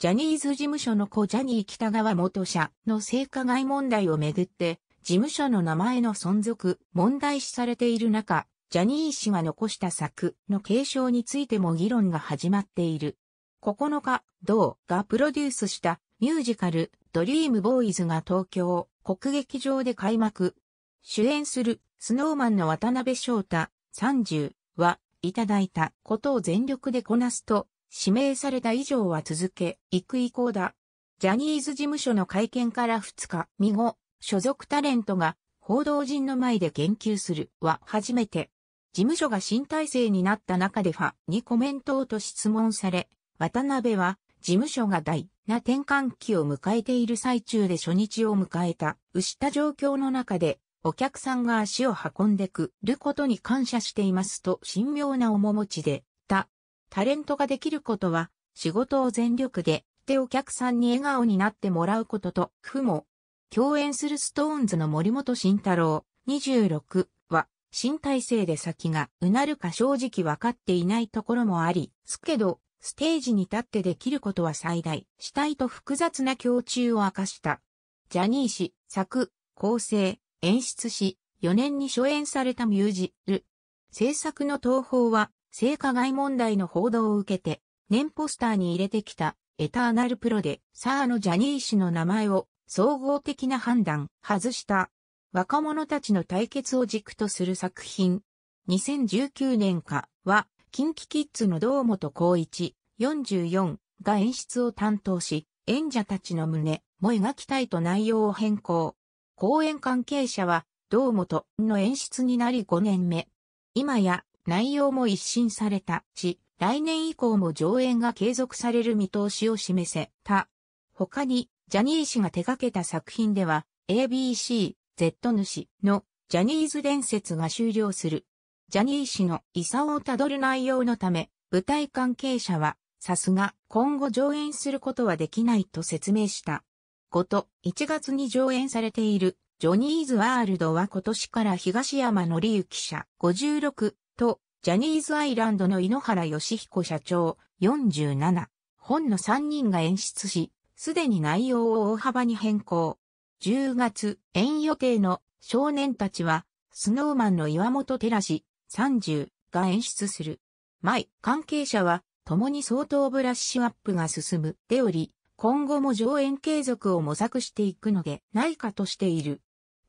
ジャニーズ事務所の故ジャニー北川元社の性加害問題をめぐって、事務所の名前の存続、問題視されている中、ジャニー氏が残した作の継承についても議論が始まっている。9日、同がプロデュースしたミュージカルドリームボーイズが東京国劇場で開幕。主演するスノーマンの渡辺翔太30は、いただいたことを全力でこなすと指名された以上は続け、行く意向だ。ジャニーズ事務所の会見から2日、未後、所属タレントが報道陣の前で言及するは初めて。事務所が新体制になった中でファにコメントをと質問され、渡辺は事務所が大な転換期を迎えている最中で初日を迎えた、失った状況の中で、お客さんが足を運んでくることに感謝していますと神妙な面持ちで、た、タレントができることは、仕事を全力で、でお客さんに笑顔になってもらうことと、ふも、共演するストーンズの森本慎太郎、26は、新体制で先がうなるか正直分かっていないところもあり、すけど、ステージに立ってできることは最大、死体と複雑な胸中を明かした。ジャニー氏、作、構成、演出し、4年に初演されたミュージル。制作の東宝は、性加害問題の報道を受けて、年ポスターに入れてきたエターナルプロで、サーのジャニー氏の名前を総合的な判断、外した、若者たちの対決を軸とする作品。2019年かは、キンキキッズの堂本光一、44が演出を担当し、演者たちの胸も描きたいと内容を変更。公演関係者は、堂本の演出になり5年目。今や、内容も一新されたし、来年以降も上演が継続される見通しを示せた。他に、ジャニー氏が手掛けた作品では、ABC、Z 主のジャニーズ伝説が終了する。ジャニー氏の遺産をたどる内容のため、舞台関係者は、さすが今後上演することはできないと説明した。こと、1月に上演されている、ジョニーズワールドは今年から東山のりゆき社56と、ジャニーズアイランドの井ノ原義彦社長47本の3人が演出し、すでに内容を大幅に変更。10月、演予定の少年たちは、スノーマンの岩本照史30が演出する。前、関係者は、共に相当ブラッシュアップが進むでおり、今後も上演継続を模索していくのでないかとしている。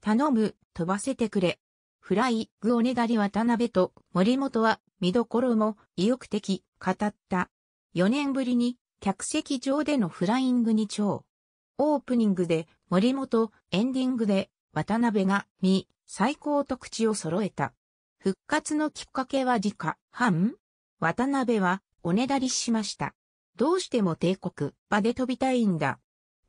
頼む、飛ばせてくれ。フライグおねだり渡辺と森本は見どころも意欲的、語った。4年ぶりに客席上でのフライングに超。オープニングで森本、エンディングで渡辺が見、最高と口を揃えた。復活のきっかけは自家、半渡辺はおねだりしました。どうしても帝国場で飛びたいんだ。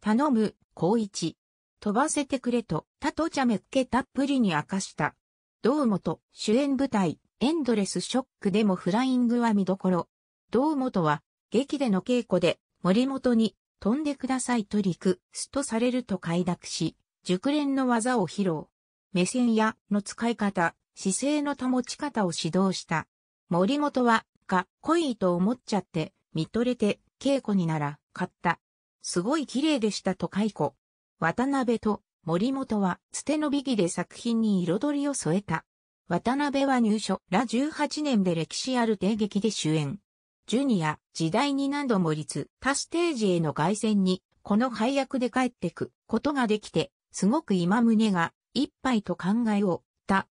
頼む、高一。飛ばせてくれと、たとちゃめっけたっぷりに明かした。堂本主演舞台、エンドレスショックでもフライングは見どころ。堂本は、劇での稽古で、森本に、飛んでくださいとリクスとされると快諾し、熟練の技を披露。目線やの使い方、姿勢の保ち方を指導した。森本は、かっこいいと思っちゃって、見とれて、稽古になら、買った。すごい綺麗でしたと解雇。渡辺と森本は、捨ての美儀で作品に彩りを添えた。渡辺は入所、ら18年で歴史ある定劇で主演。ジュニア、時代に何度も立他ステージへの凱旋に、この配役で帰ってくことができて、すごく今胸が、一杯と考えを